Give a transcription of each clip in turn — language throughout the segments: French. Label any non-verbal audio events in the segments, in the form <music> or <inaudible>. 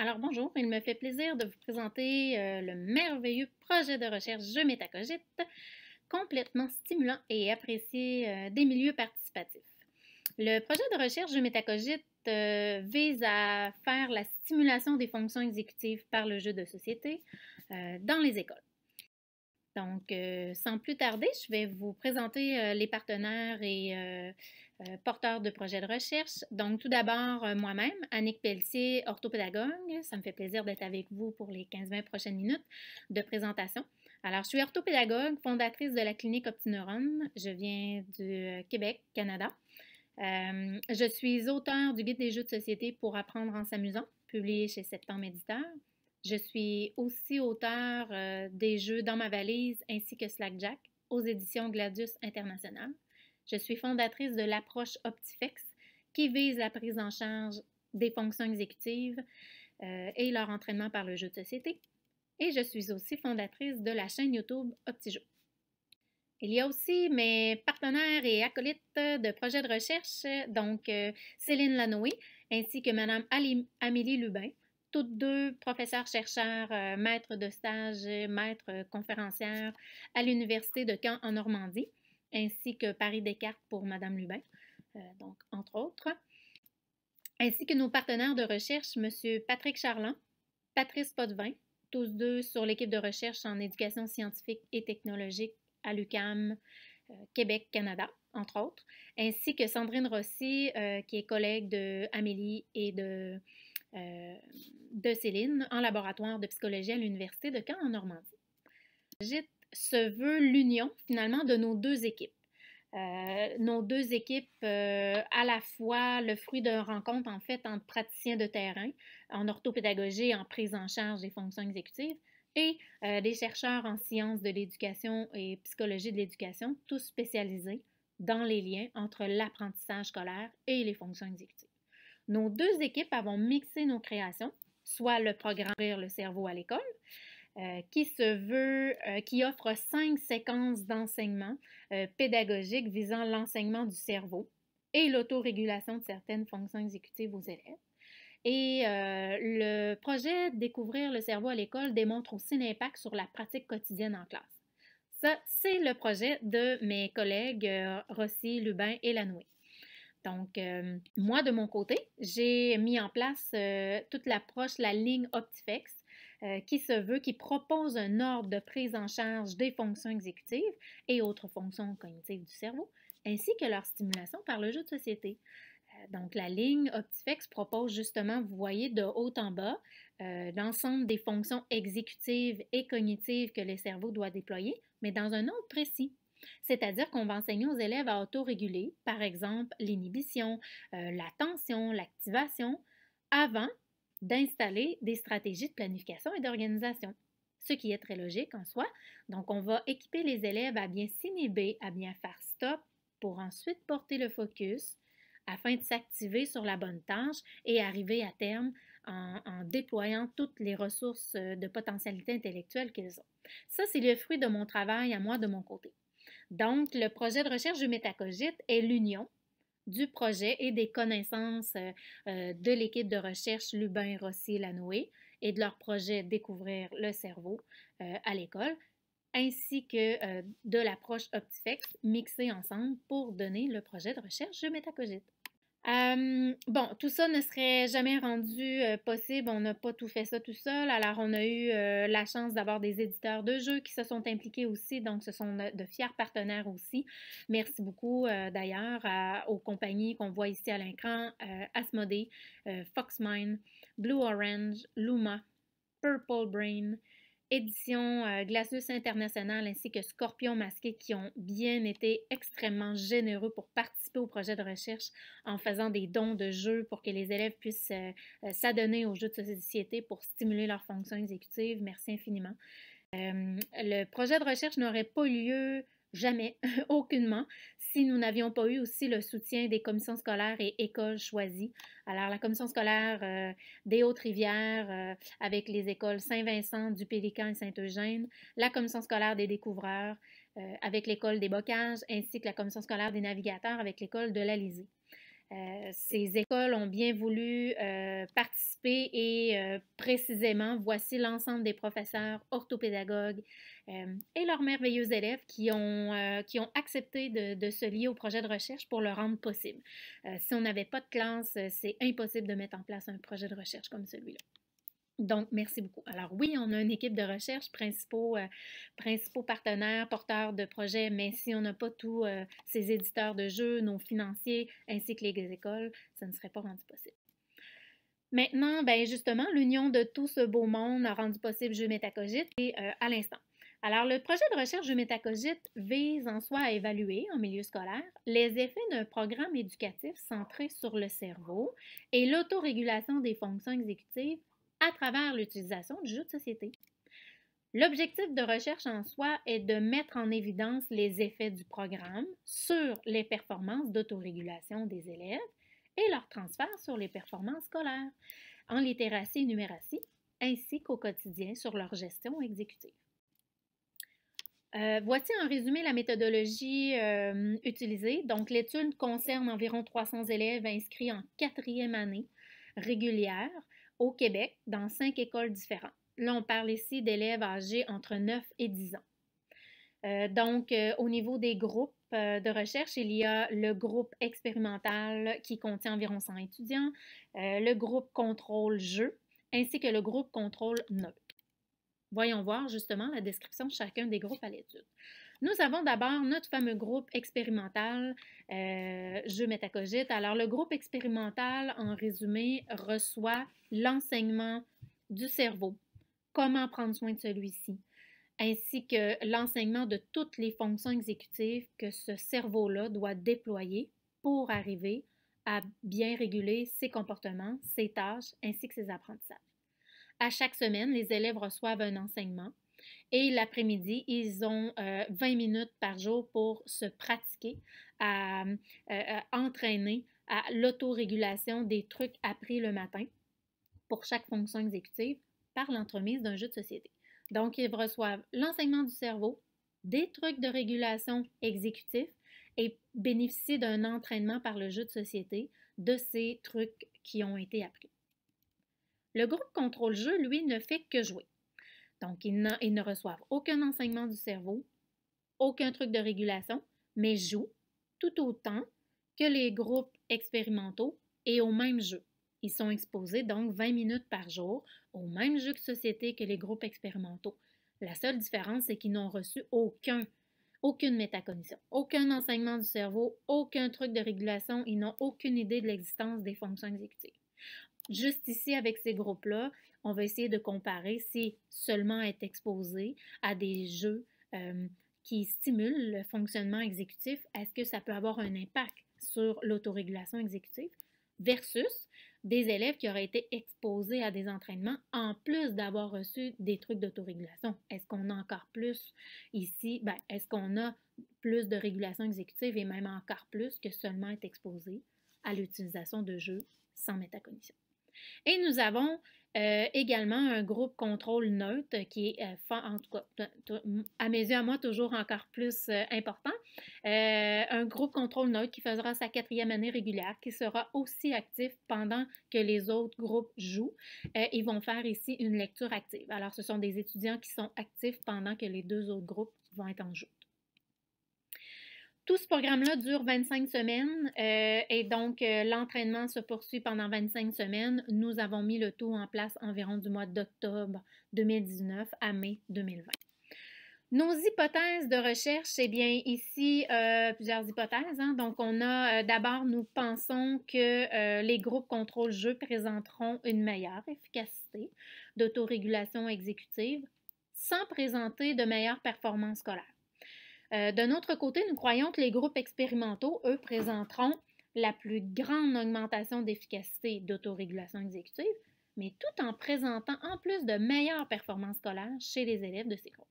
Alors bonjour, il me fait plaisir de vous présenter euh, le merveilleux projet de recherche Je Métacogite, complètement stimulant et apprécié euh, des milieux participatifs. Le projet de recherche Je Métacogite euh, vise à faire la stimulation des fonctions exécutives par le jeu de société dans les écoles. Donc, sans plus tarder, je vais vous présenter les partenaires et euh, porteur de projets de recherche. Donc, tout d'abord, euh, moi-même, Annick Pelletier, orthopédagogue. Ça me fait plaisir d'être avec vous pour les 15-20 prochaines minutes de présentation. Alors, je suis orthopédagogue, fondatrice de la clinique Optineurone. Je viens du Québec, Canada. Euh, je suis auteur du guide des jeux de société pour apprendre en s'amusant, publié chez Septembre Éditeur. Je suis aussi auteur des jeux Dans ma valise ainsi que Slackjack aux éditions Gladius International. Je suis fondatrice de l'approche OptiFix qui vise la prise en charge des fonctions exécutives euh, et leur entraînement par le jeu de société. Et je suis aussi fondatrice de la chaîne YouTube OptiJou. Il y a aussi mes partenaires et acolytes de projets de recherche, donc euh, Céline Lanoé ainsi que Madame Amélie Lubin, toutes deux professeurs chercheurs, euh, maîtres de stage, maîtres conférencières à l'Université de Caen en Normandie ainsi que Paris-Descartes pour Madame Lubin, euh, donc entre autres, ainsi que nos partenaires de recherche, M. Patrick Charland, Patrice Potvin, tous deux sur l'équipe de recherche en éducation scientifique et technologique à l'UCAM, euh, Québec, Canada, entre autres, ainsi que Sandrine Rossi, euh, qui est collègue de Amélie et de, de Céline en laboratoire de psychologie à l'Université de Caen en Normandie se veut l'union finalement de nos deux équipes. Euh, nos deux équipes, euh, à la fois le fruit d'une rencontre en fait entre praticiens de terrain en orthopédagogie, en prise en charge des fonctions exécutives, et euh, des chercheurs en sciences de l'éducation et psychologie de l'éducation, tous spécialisés dans les liens entre l'apprentissage scolaire et les fonctions exécutives. Nos deux équipes avons mixé nos créations, soit le programme le cerveau à l'école, euh, qui se veut, euh, qui offre cinq séquences d'enseignement euh, pédagogique visant l'enseignement du cerveau et l'autorégulation de certaines fonctions exécutives aux élèves. Et le projet Découvrir le cerveau à l'école démontre aussi l'impact sur la pratique quotidienne en classe. Ça, c'est le projet de mes collègues Rossi, Lubin et Lanoué. Donc, moi, de mon côté, j'ai mis en place toute l'approche, la ligne OptiFex, euh, qui se veut, qui propose un ordre de prise en charge des fonctions exécutives et autres fonctions cognitives du cerveau, ainsi que leur stimulation par le jeu de société. Euh, donc, la ligne OptiFex propose justement, vous voyez, de haut en bas, euh, l'ensemble des fonctions exécutives et cognitives que le cerveau doit déployer, mais dans un ordre précis. C'est-à-dire qu'on va enseigner aux élèves à autoréguler, par exemple, l'inhibition, la tension, l'activation, avant d'installer des stratégies de planification et d'organisation, ce qui est très logique en soi. Donc, on va équiper les élèves à bien s'inhiber, à bien faire stop pour ensuite porter le focus afin de s'activer sur la bonne tâche et arriver à terme en, déployant toutes les ressources euh, de potentialité intellectuelle qu'ils ont. Ça, c'est le fruit de mon travail à moi de mon côté. Donc, le projet de recherche du Métacogite est l'union du projet et des connaissances euh, euh, de l'équipe de recherche lubin rossi lanoué et de leur projet Découvrir le cerveau euh, à l'école, ainsi que de l'approche OptiFex mixée ensemble pour donner le projet de recherche de Métacogite bon, tout ça ne serait jamais rendu euh, possible. On n'a pas tout fait ça tout seul. Alors, on a eu euh, la chance d'avoir des éditeurs de jeux qui se sont impliqués aussi. Donc, ce sont de, fiers partenaires aussi. Merci beaucoup euh, d'ailleurs aux compagnies qu'on voit ici à l'écran Asmodee, Foxmine, Blue Orange, Luma, Purple Brain, Édition euh, Glacius International ainsi que Scorpion Masqué qui ont bien été extrêmement généreux pour participer au projet de recherche en faisant des dons de jeux pour que les élèves puissent euh, euh, s'adonner aux jeux de société pour stimuler leurs fonctions exécutives. Merci infiniment. le projet de recherche n'aurait pas eu lieu Jamais, <laughs> aucunement, si nous n'avions pas eu aussi le soutien des commissions scolaires et écoles choisies. Alors, la commission scolaire euh, des Hautes-Rivières euh, avec les écoles Saint-Vincent, du Pélican et Saint-Eugène, la commission scolaire des découvreurs euh, avec l'école des Bocages, ainsi que la commission scolaire des navigateurs avec l'école de l'Alysée. Euh, ces écoles ont bien voulu euh, participer et euh, précisément, voici l'ensemble des professeurs, orthopédagogues et leurs merveilleux élèves qui ont, qui ont accepté de, de, se lier au projet de recherche pour le rendre possible. si on n'avait pas de classe, c'est impossible de mettre en place un projet de recherche comme celui-là. Donc, merci beaucoup. Alors oui, on a une équipe de recherche, principaux, euh, partenaires, porteurs de projets, mais si on n'a pas tous euh, ces éditeurs de jeux, nos financiers, ainsi que les écoles, ça ne serait pas rendu possible. Maintenant, ben justement, l'union de tout ce beau monde a rendu possible Jeux Métacogite et euh, à l'instant. Alors, le projet de recherche Jeux Métacogite vise en soi à évaluer, en milieu scolaire, les effets d'un programme éducatif centré sur le cerveau et l'autorégulation des fonctions exécutives à travers l'utilisation du jeu de société. L'objectif de recherche en soi est de mettre en évidence les effets du programme sur les performances d'autorégulation des élèves et leur transfert sur les performances scolaires, en littératie et numératie, ainsi qu'au quotidien sur leur gestion exécutive. Euh, voici en résumé la méthodologie euh, utilisée. Donc, l'étude concerne environ 300 élèves inscrits en quatrième année régulière au Québec dans cinq écoles différentes. Là, on parle ici d'élèves âgés entre 9 et 10 ans. Euh, donc, euh, au niveau des groupes euh, de recherche, il y a le groupe expérimental qui contient environ 100 étudiants, le groupe contrôle jeu, ainsi que le groupe contrôle neutre. Voyons voir justement la description de chacun des groupes à l'étude. Nous avons d'abord notre fameux groupe expérimental euh, Jeux métacogite. Alors, le groupe expérimental, en résumé, reçoit l'enseignement du cerveau, comment prendre soin de celui-ci, ainsi que l'enseignement de toutes les fonctions exécutives que ce cerveau-là doit déployer pour arriver à bien réguler ses comportements, ses tâches, ainsi que ses apprentissages. À chaque semaine, les élèves reçoivent un enseignement et l'après-midi, ils ont 20 euh, minutes par jour pour se pratiquer, euh, à entraîner à l'autorégulation des trucs appris le matin pour chaque fonction exécutive par l'entremise d'un jeu de société. Donc, ils reçoivent l'enseignement du cerveau, des trucs de régulation exécutif et bénéficient d'un entraînement par le jeu de société de ces trucs qui ont été appris. Le groupe contrôle-jeu, lui, ne fait que jouer. Donc, ils ne, reçoivent aucun enseignement du cerveau, aucun truc de régulation, mais jouent tout autant que les groupes expérimentaux et au même jeu. Ils sont exposés donc 20 minutes par jour au même jeu de société que les groupes expérimentaux. La seule différence, c'est qu'ils n'ont reçu aucun, aucune métacognition, aucun enseignement du cerveau, aucun truc de régulation, ils n'ont aucune idée de l'existence des fonctions exécutives. Juste ici, avec ces groupes-là, on va essayer de comparer si seulement être exposé à des jeux euh, qui stimulent le fonctionnement exécutif, est-ce que ça peut avoir un impact sur l'autorégulation exécutive versus des élèves qui auraient été exposés à des entraînements en plus d'avoir reçu des trucs d'autorégulation. Est-ce qu'on a encore plus ici? Ben, est-ce qu'on a plus de régulation exécutive et même encore plus que seulement être exposé à l'utilisation de jeux sans métacognition? Et nous avons euh, également un groupe contrôle neutre qui est, euh, en tout cas, à mes yeux, à moi, toujours encore plus euh, important. un groupe contrôle neutre qui fera sa quatrième année régulière, qui sera aussi actif pendant que les autres groupes jouent. ils vont faire ici une lecture active. Alors, ce sont des étudiants qui sont actifs pendant que les deux autres groupes vont être en joute. Tout ce programme-là dure 25 semaines euh, et donc euh, l'entraînement se poursuit pendant 25 semaines. Nous avons mis le tout en place environ du mois d'octobre 2019 à mai 2020. Nos hypothèses de recherche, eh bien ici euh, plusieurs hypothèses. Hein. Donc on a d'abord, nous pensons que les groupes contrôle jeu présenteront une meilleure efficacité d'autorégulation exécutive sans présenter de meilleures performances scolaires. Euh, d'un autre côté, nous croyons que les groupes expérimentaux, eux, présenteront la plus grande augmentation d'efficacité d'autorégulation exécutive, mais tout en présentant en plus de meilleures performances scolaires chez les élèves de ces groupes.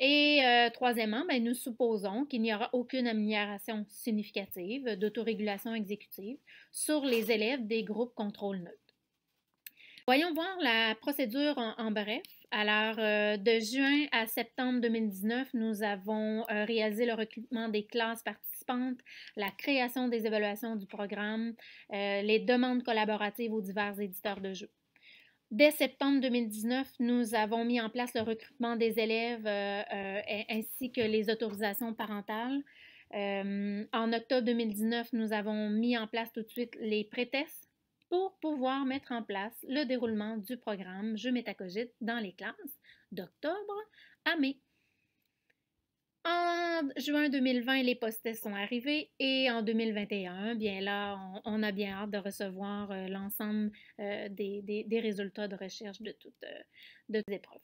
Et euh, troisièmement, ben, nous supposons qu'il n'y aura aucune amélioration significative d'autorégulation exécutive sur les élèves des groupes contrôle neutre. Voyons voir la procédure en, en bref. Alors, euh, de juin à septembre 2019, nous avons euh, réalisé le recrutement des classes participantes, la création des évaluations du programme, euh, les demandes collaboratives aux divers éditeurs de jeux. Dès septembre 2019, nous avons mis en place le recrutement des élèves ainsi que les autorisations parentales. en octobre 2019, nous avons mis en place tout de suite les prétests pour pouvoir mettre en place le déroulement du programme je métacogite dans les classes d'octobre à mai. En juin 2020, les post-tests sont arrivés et en 2021, bien là, on, a bien hâte de recevoir euh, l'ensemble euh, des, résultats de recherche de toutes, euh, de toutes les épreuves.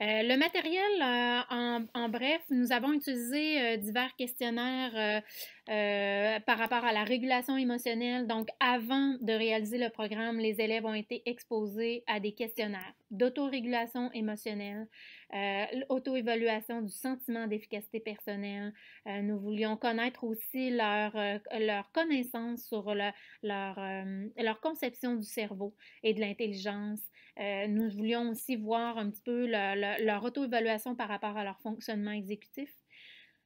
Euh, le matériel, euh, en, bref, nous avons utilisé euh, divers questionnaires par rapport à la régulation émotionnelle. Donc, avant de réaliser le programme, les élèves ont été exposés à des questionnaires d'autorégulation émotionnelle, auto-évaluation du sentiment d'efficacité personnelle. nous voulions connaître aussi leur, connaissance sur leur, leur conception du cerveau et de l'intelligence. Euh, nous voulions aussi voir un petit peu leur auto-évaluation par rapport à leur fonctionnement exécutif.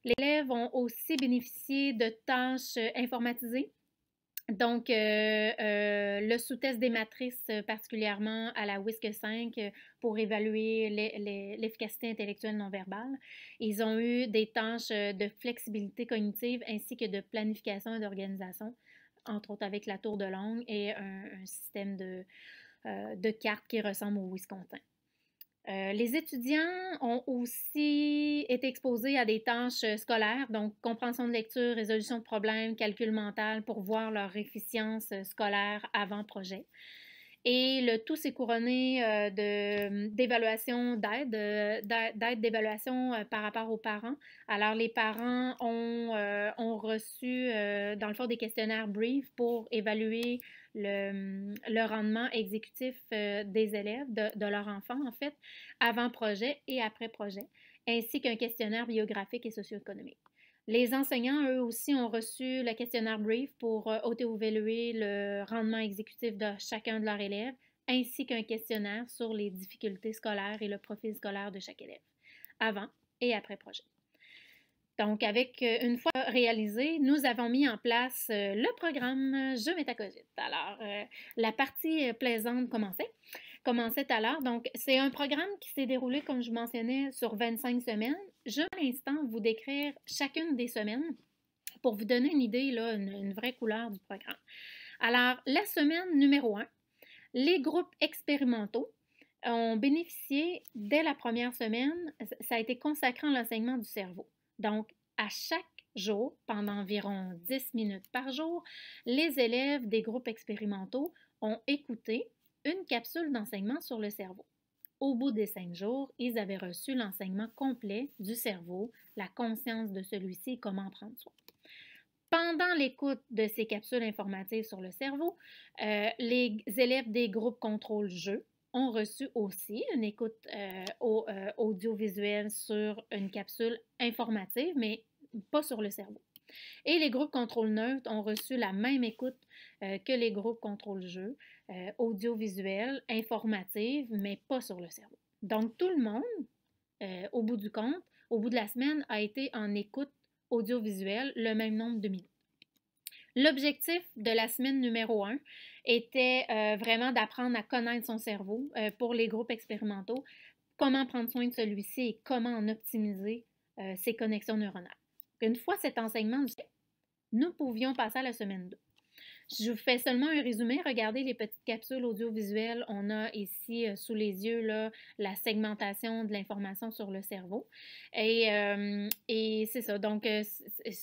Les élèves ont aussi bénéficié de tâches euh, informatisées. Donc, euh, le sous-test des matrices, particulièrement à la WISC 5, pour évaluer l'efficacité intellectuelle non verbale. Ils ont eu des tâches de flexibilité cognitive ainsi que de planification et d'organisation, entre autres avec la tour de langue et un système de, euh, de cartes qui ressemblent au Wisconsin. Euh, les étudiants ont aussi été exposés à des tâches euh, scolaires, donc compréhension de lecture, résolution de problèmes, calcul mental pour voir leur efficience scolaire avant projet. Et le tout s'est couronné d'évaluations d'évaluation d'aide, d'aide d'évaluation par rapport aux parents. Alors, les parents ont, ont reçu, dans le fond, des questionnaires briefs pour évaluer le, rendement exécutif euh, des élèves, de, leurs enfants en fait, avant projet et après projet, ainsi qu'un questionnaire biographique et socio-économique. Les enseignants, eux aussi, ont reçu le questionnaire brief pour euh, auto-évaluer le rendement exécutif de chacun de leurs élèves, ainsi qu'un questionnaire sur les difficultés scolaires et le profil scolaire de chaque élève, avant et après projet. Donc, avec euh, une fois réalisé, nous avons mis en place euh, le programme euh, Je Métacogite. Alors, la partie plaisante commençait. Commençait à l'heure. Donc, c'est un programme qui s'est déroulé, comme je mentionnais, sur 25 semaines. Je vais à l'instant vous décrire chacune des semaines pour vous donner une idée, une, vraie couleur du programme. Alors, la semaine numéro un, les groupes expérimentaux ont bénéficié dès la première semaine, ça a été consacré à l'enseignement du cerveau. Donc, à chaque jour, pendant environ 10 minutes par jour, les élèves des groupes expérimentaux ont écouté une capsule d'enseignement sur le cerveau. Au bout des cinq jours, ils avaient reçu l'enseignement complet du cerveau, la conscience de celui-ci et comment prendre soin. Pendant l'écoute de ces capsules informatives sur le cerveau, euh, les élèves des groupes contrôle jeu ont reçu aussi une écoute euh, euh, audiovisuelle sur une capsule informative, mais pas sur le cerveau. Et les groupes contrôle neutre ont reçu la même écoute euh, que les groupes contrôle jeu, audiovisuelle, informative, mais pas sur le cerveau. Donc tout le monde, au bout du compte, au bout de la semaine, a été en écoute audiovisuelle le même nombre de minutes. L'objectif de la semaine numéro 1 était euh, vraiment d'apprendre à connaître son cerveau euh, pour les groupes expérimentaux, comment prendre soin de celui-ci et comment en optimiser euh, ses connexions neuronales. Une fois cet enseignement, nous pouvions passer à la semaine 2. Je vous fais seulement un résumé. Regardez les petites capsules audiovisuelles. On a ici euh, sous les yeux là, la segmentation de l'information sur le cerveau. Et, euh, c'est ça. Donc, euh,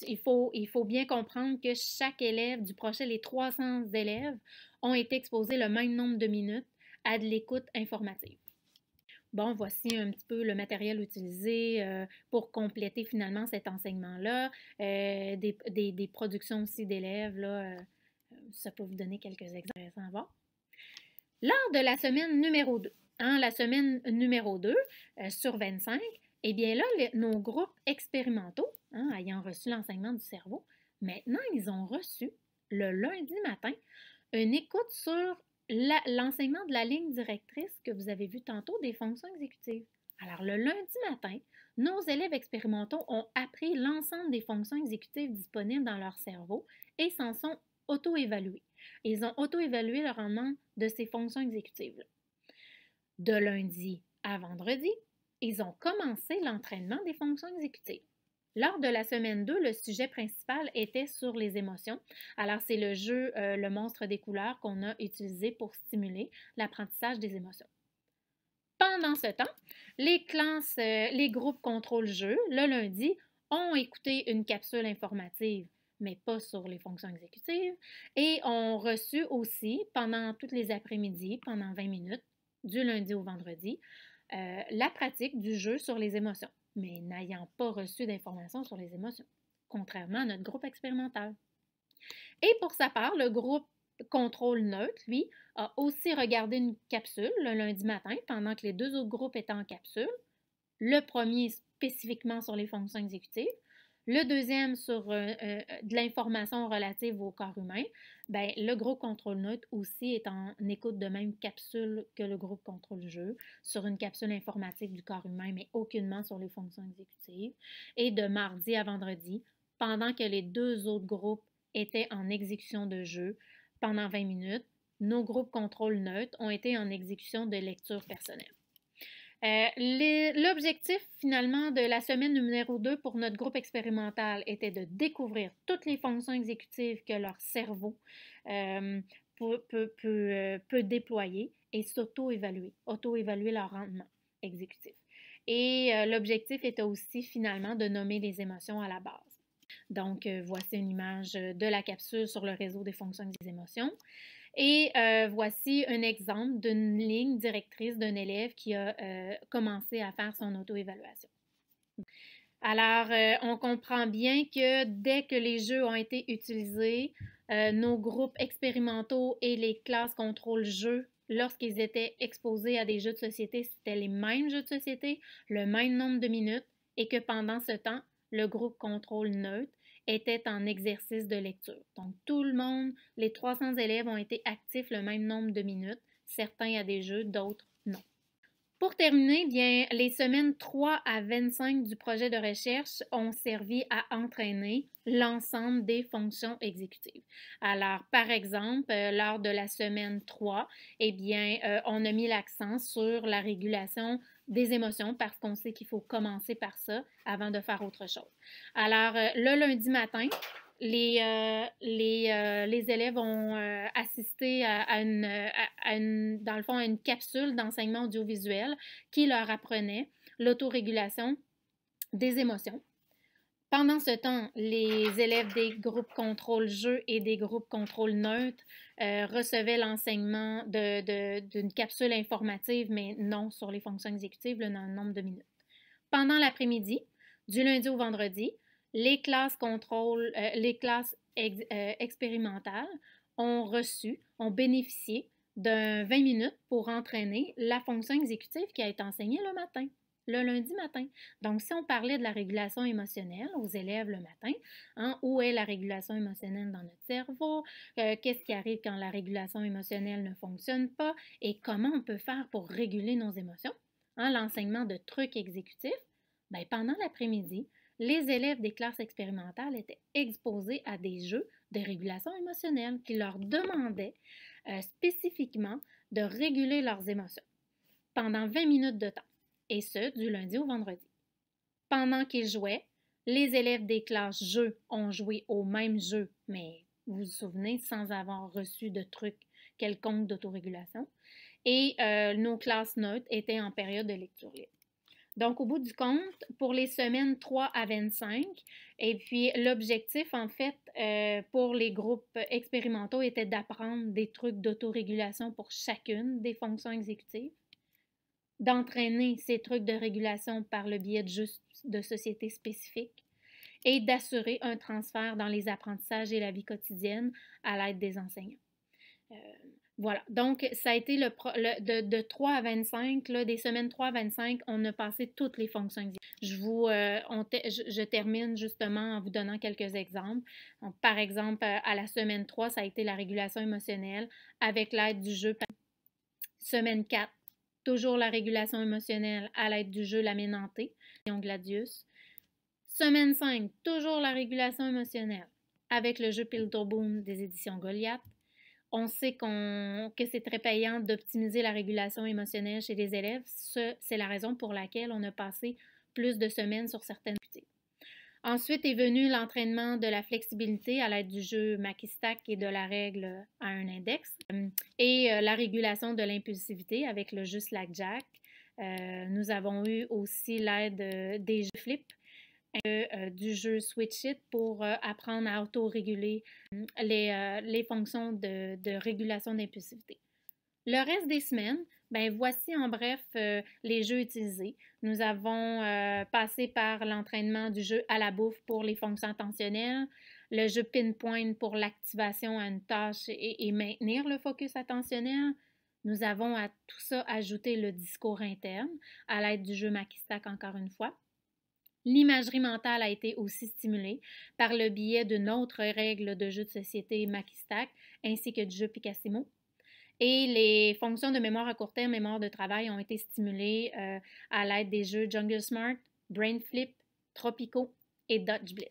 il, faut, il faut bien comprendre que chaque élève du projet, les 300 élèves, ont été exposés le même nombre de minutes à de l'écoute informative. Bon, voici un petit peu le matériel utilisé pour compléter finalement cet enseignement-là, des, productions aussi d'élèves là, ça peut vous donner quelques exemples à voir. Lors de la semaine numéro 2, hein, la semaine numéro 2 euh, sur 25, eh bien là, nos groupes expérimentaux, hein, ayant reçu l'enseignement du cerveau, maintenant, ils ont reçu le lundi matin une écoute sur l'enseignement de la ligne directrice que vous avez vu tantôt des fonctions exécutives. Alors, le lundi matin, nos élèves expérimentaux ont appris l'ensemble des fonctions exécutives disponibles dans leur cerveau et s'en sont auto-évalué. Ils ont auto-évalué le rendement de ces fonctions exécutives. De lundi à vendredi, ils ont commencé l'entraînement des fonctions exécutives. Lors de la semaine 2, le sujet principal était sur les émotions. Alors, c'est le jeu euh, Le monstre des couleurs qu'on a utilisé pour stimuler l'apprentissage des émotions. Pendant ce temps, les classes, euh, les groupes contrôle jeu, le lundi, ont écouté une capsule informative mais pas sur les fonctions exécutives. Et on reçu aussi, pendant toutes les après-midi, pendant 20 minutes, du lundi au vendredi, euh, la pratique du jeu sur les émotions, mais n'ayant pas reçu d'informations sur les émotions, contrairement à notre groupe expérimental. Et pour sa part, le groupe contrôle neutre, lui, a aussi regardé une capsule le lundi matin pendant que les deux autres groupes étaient en capsule. Le premier spécifiquement sur les fonctions exécutives, le deuxième sur euh, euh, de l'information relative au corps humain, ben, le groupe contrôle neutre aussi est en écoute de même capsule que le groupe contrôle jeu, sur une capsule informatique du corps humain, mais aucunement sur les fonctions exécutives, et de mardi à vendredi, pendant que les deux autres groupes étaient en exécution de jeu pendant 20 minutes, nos groupes contrôle neutre ont été en exécution de lecture personnelle. Euh, l'objectif finalement de la semaine numéro 2 pour notre groupe expérimental était de découvrir toutes les fonctions exécutives que leur cerveau euh, euh, peut, déployer et s'auto-évaluer, auto-évaluer leur rendement exécutif. Et l'objectif était aussi finalement de nommer les émotions à la base. Donc voici une image de la capsule sur le réseau des fonctions des émotions. Et euh, voici un exemple d'une ligne directrice d'un élève qui a euh, commencé à faire son auto-évaluation. Alors, euh, on comprend bien que dès que les jeux ont été utilisés, nos groupes expérimentaux et les classes contrôle jeux, lorsqu'ils étaient exposés à des jeux de société, c'était les mêmes jeux de société, le même nombre de minutes, et que pendant ce temps, le groupe contrôle neutre était en exercice de lecture. Donc tout le monde, les 300 élèves ont été actifs le même nombre de minutes, certains à des jeux, d'autres non. Pour terminer, eh bien, les semaines 3 à 25 du projet de recherche ont servi à entraîner l'ensemble des fonctions exécutives. Alors, par exemple, euh, lors de la semaine 3, eh bien, euh, on a mis l'accent sur la régulation des émotions parce qu'on sait qu'il faut commencer par ça avant de faire autre chose. Alors, euh, le lundi matin, les, euh, euh, les, élèves ont assisté à, une, dans le fond, à une capsule d'enseignement audiovisuel qui leur apprenait l'autorégulation des émotions. Pendant ce temps, les élèves des groupes contrôle jeu et des groupes contrôle neutre euh, recevait l'enseignement d'une capsule informative, mais non sur les fonctions exécutives, dans le nombre de minutes. Pendant l'après-midi, du lundi au vendredi, les classes contrôle, euh, les classes euh, expérimentales ont reçu, ont bénéficié d'un 20 minutes pour entraîner la fonction exécutive qui a été enseignée le matin le lundi matin. Donc, si on parlait de la régulation émotionnelle aux élèves le matin, hein, où est la régulation émotionnelle dans notre cerveau, euh, qu'est-ce qui arrive quand la régulation émotionnelle ne fonctionne pas et comment on peut faire pour réguler nos émotions, hein, l'enseignement de trucs exécutifs, ben, pendant l'après-midi, les élèves des classes expérimentales étaient exposés à des jeux de régulation émotionnelle qui leur demandaient euh, spécifiquement de réguler leurs émotions pendant 20 minutes de temps et ce, du lundi au vendredi. Pendant qu'ils jouaient, les élèves des classes jeux ont joué au même jeu, mais vous vous souvenez, sans avoir reçu de trucs quelconque d'autorégulation, et euh, nos classes notes étaient en période de lecture libre. Donc, au bout du compte, pour les semaines 3 à 25, et puis l'objectif, en fait, euh, pour les groupes expérimentaux était d'apprendre des trucs d'autorégulation pour chacune des fonctions exécutives d'entraîner ces trucs de régulation par le biais de sociétés de sociétés spécifiques et d'assurer un transfert dans les apprentissages et la vie quotidienne à l'aide des enseignants. Euh, voilà, donc ça a été le, de, 3 à 25, là, des semaines 3 à 25, on a passé toutes les fonctions Je, vous, euh, je, termine justement en vous donnant quelques exemples. par exemple, euh, à la semaine 3, ça a été la régulation émotionnelle avec l'aide du jeu. Semaine 4, Toujours la régulation émotionnelle à l'aide du jeu Laménanté, et Gladius. Semaine 5, toujours la régulation émotionnelle avec le jeu Pilto Boom des éditions Goliath. On sait que c'est très payant d'optimiser la régulation émotionnelle chez les élèves. C'est la raison pour laquelle on a passé plus de semaines sur certaines petites. Ensuite est venu l'entraînement de la flexibilité à l'aide du jeu stack et de la règle à un index euh, et euh, la régulation de l'impulsivité avec le jeu Slackjack. Euh, nous avons eu aussi l'aide euh, des jeux Flip, du jeu Switch It pour apprendre à autoréguler les, les fonctions de régulation d'impulsivité. Le reste des semaines, ben, voici en bref euh, les jeux utilisés. Nous avons euh, passé par l'entraînement du jeu à la bouffe pour les fonctions attentionnelles, le jeu pinpoint pour l'activation à une tâche et, maintenir le focus attentionnel. Nous avons à tout ça ajouté le discours interne à l'aide du jeu stack encore une fois. L'imagerie mentale a été aussi stimulée par le biais d'une autre règle de jeu de société stack ainsi que du jeu Picassimo. Et les fonctions de mémoire à court terme, mémoire de travail, ont été stimulées euh, à l'aide des jeux Jungle Smart, Brain Flip, Tropico et Dodge Blitz.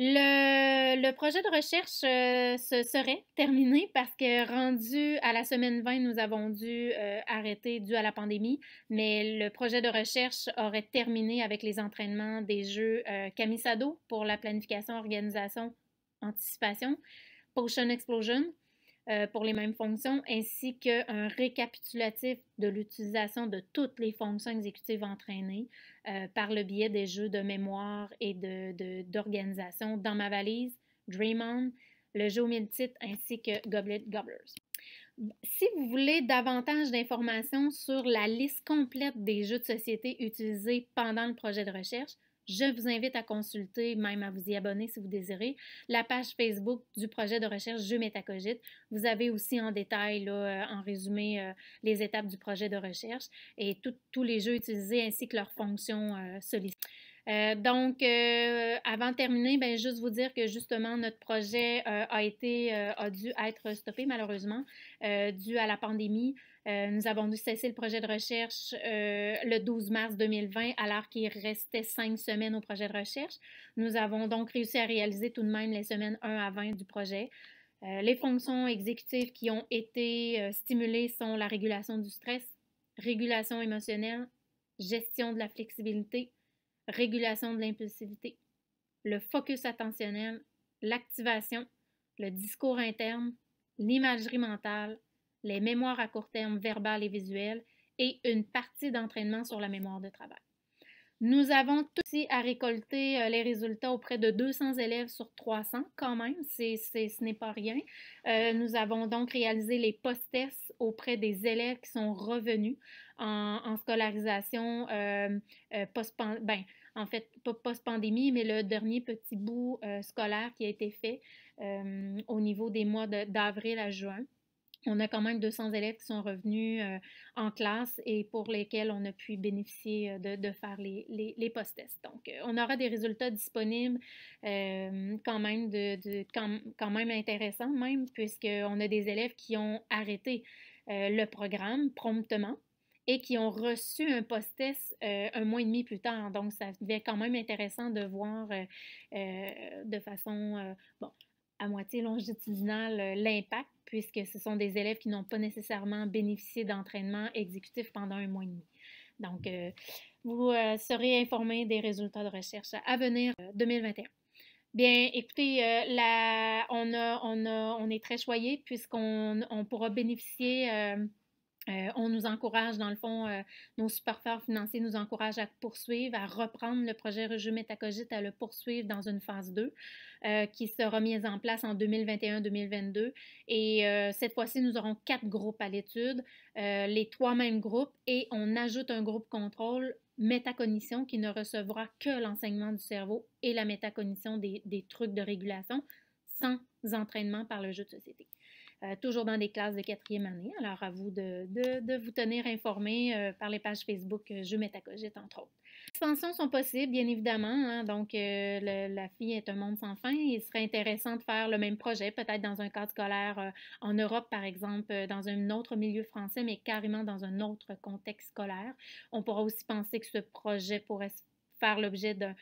Le, projet de recherche euh, se serait <laughs> terminé parce que rendu à la semaine 20, nous avons dû euh, arrêter dû à la pandémie, mais le projet de recherche aurait terminé avec les entraînements des jeux Camisado pour la planification, organisation, anticipation, Potion Explosion, euh, pour les mêmes fonctions, ainsi qu'un récapitulatif de l'utilisation de toutes les fonctions exécutives entraînées euh, par le biais des jeux de mémoire et d'organisation dans ma valise, Dream On, le jeu aux mille titres ainsi que Goblet Gobblers. Si vous voulez davantage d'informations sur la liste complète des jeux de société utilisés pendant le projet de recherche, je vous invite à consulter, même à vous y abonner si vous désirez, la page Facebook du projet de recherche Jeux Métacogite. Vous avez aussi en détail, euh, en résumé, euh, les étapes du projet de recherche et tous les jeux utilisés ainsi que leurs fonctions euh, sollicitées. Euh, donc, euh, avant de terminer, ben, juste vous dire que justement, notre projet euh, a, été, a dû être stoppé malheureusement dû à la pandémie. nous avons dû cesser le projet de recherche le 12 mars 2020 alors qu'il restait cinq semaines au projet de recherche. Nous avons donc réussi à réaliser tout de même les semaines 1 à 20 du projet. les fonctions exécutives qui ont été stimulées sont la régulation du stress, régulation émotionnelle, gestion de la flexibilité, régulation de l'impulsivité, le focus attentionnel, l'activation, le discours interne, l'imagerie mentale, les mémoires à court terme verbales et visuelles et une partie d'entraînement sur la mémoire de travail. Nous avons aussi à récolter euh, les résultats auprès de 200 élèves sur 300 quand même, ce n'est pas rien. Euh, nous avons donc réalisé les post-tests auprès des élèves qui sont revenus en, scolarisation euh, post ben, en fait, pas post-pandémie, mais le dernier petit bout euh, scolaire qui a été fait euh, au niveau des mois d'avril à juin. On a quand même 200 élèves qui sont revenus euh, en classe et pour lesquels on a pu bénéficier de, faire les, post-tests. Donc, on aura des résultats disponibles quand même quand, même intéressants, même puisqu'on a des élèves qui ont arrêté le programme promptement et qui ont reçu un post-test euh, un mois et demi plus tard. Donc, ça devait quand même intéressant de voir euh, euh, de façon, bon, à moitié longitudinale l'impact, puisque ce sont des élèves qui n'ont pas nécessairement bénéficié d'entraînement exécutif pendant un mois et demi. Donc, vous serez informé des résultats de recherche à venir 2021. Bien, écoutez, la, on, a, on, on, est très choyé puisqu'on on pourra bénéficier euh, on nous encourage, dans le fond, euh, nos supporteurs financiers nous encouragent à poursuivre, à reprendre le projet Rejeu Métacogite, à le poursuivre dans une phase 2 euh, qui sera mise en place en 2021-2022. Et cette fois-ci, nous aurons quatre groupes à l'étude, les trois mêmes groupes, et on ajoute un groupe contrôle métacognition qui ne recevra que l'enseignement du cerveau et la métacognition des trucs de régulation sans entraînement par le jeu de société. Euh, toujours dans des classes de quatrième année. Alors, à vous de, de, vous tenir informé euh, par les pages Facebook euh, Je Jeux Métacogite, entre autres. Les extensions sont possibles, bien évidemment. Hein. donc, la fille est un monde sans fin. Il serait intéressant de faire le même projet, peut-être dans un cadre scolaire en Europe, par exemple, dans un autre milieu français, mais carrément dans un autre contexte scolaire. On pourra aussi penser que ce projet pourrait se faire l'objet d'un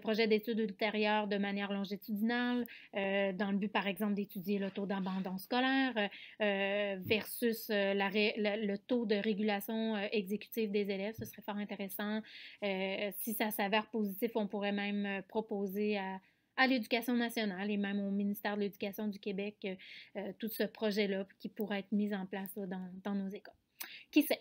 projet d'études ultérieures de manière longitudinale, euh, dans le but, par exemple, d'étudier le taux d'abandon scolaire euh, versus euh, la le taux de régulation exécutive des élèves. Ce serait fort intéressant. si ça s'avère positif, on pourrait même proposer à, à l'éducation nationale et même au ministère de l'Éducation du Québec, tout ce projet-là qui pourrait être mis en place dans, dans nos écoles. Qui sait?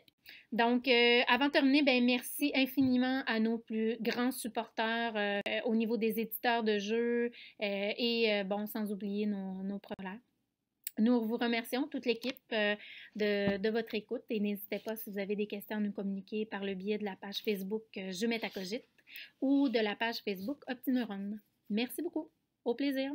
Donc, euh, avant de terminer, ben, merci infiniment à nos plus grands supporters euh, au niveau des éditeurs de jeux euh, et, bon, sans oublier nos, nos Nous vous remercions, toute l'équipe, de, votre écoute et n'hésitez pas, si vous avez des questions, à nous communiquer par le biais de la page Facebook Je Metacogite ou de la page Facebook OptiNeuron. Merci beaucoup. Au plaisir.